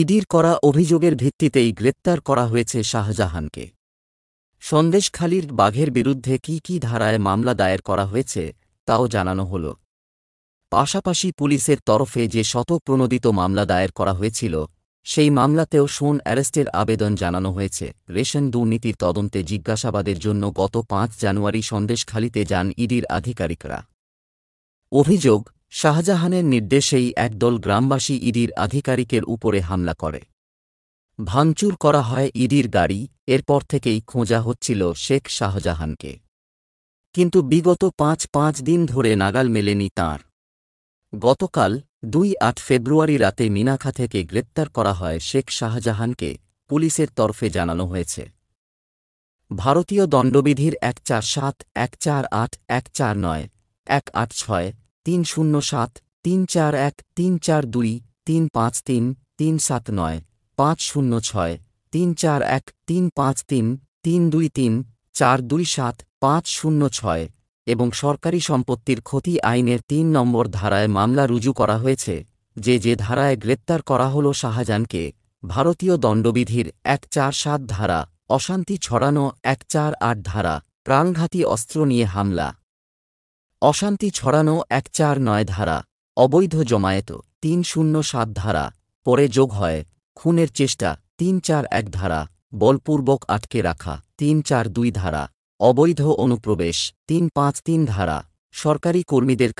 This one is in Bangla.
ইডির করা অভিযোগের ভিত্তিতেই গ্রেপ্তার করা হয়েছে শাহজাহানকে সন্দেশখালীর বাঘের বিরুদ্ধে কি কি ধারায় মামলা দায়ের করা হয়েছে তাও জানানো হল পাশাপাশি পুলিশের তরফে যে শতপ্রণোদিত মামলা দায়ের করা হয়েছিল সেই মামলাতেও সোন অ্যারেস্টের আবেদন জানানো হয়েছে রেশন দুর্নীতির তদন্তে জিজ্ঞাসাবাদের জন্য গত পাঁচ জানুয়ারি সন্দেশখালিতে যান ইডির আধিকারিকরা অভিযোগ শাহজাহানের নির্দেশেই একদল গ্রামবাসী ইডির আধিকারিকের উপরে হামলা করে ভাঙচুর করা হয় ইডির গাড়ি এরপর থেকেই খোঁজা হচ্ছিল শেখ শাহজাহানকে কিন্তু বিগত পাঁচ পাঁচ দিন ধরে নাগাল মেলেনি তাঁর গতকাল দুই আট ফেব্রুয়ারি রাতে মিনাখা থেকে গ্রেপ্তার করা হয় শেখ শাহজাহানকে পুলিশের তরফে জানানো হয়েছে ভারতীয় দণ্ডবিধির এক চার সাত এক চার আট এক চার নয় এক আট ছয় তিন শূন্য সাত তিন চার এক তিন চার দুই তিন পাঁচ তিন তিন সাত নয় পাঁচ শূন্য ছয় তিন চার এক তিন পাঁচ তিন তিন দুই তিন চার দুই সাত পাঁচ শূন্য ছয় এবং সরকারি সম্পত্তির ক্ষতি আইনের তিন নম্বর ধারায় মামলা রুজু করা হয়েছে যে যে ধারায় গ্রেপ্তার করা হল শাহজাহানকে ভারতীয় দণ্ডবিধির এক চার সাত ধারা অশান্তি ছড়ানো এক চার আট ধারা প্রাণঘাতী অস্ত্র নিয়ে হামলা অশান্তি ছড়ানো এক চার নয় ধারা অবৈধ জমায়েত তিন শূন্য সাত ধারা পরে যোগ হয় খুনের চেষ্টা তিন চার এক ধারা বলপূর্বক আটকে রাখা তিন চার দুই ধারা অবৈধ অনুপ্রবেশ তিন পাঁচ তিন ধারা সরকারি কর্মীদের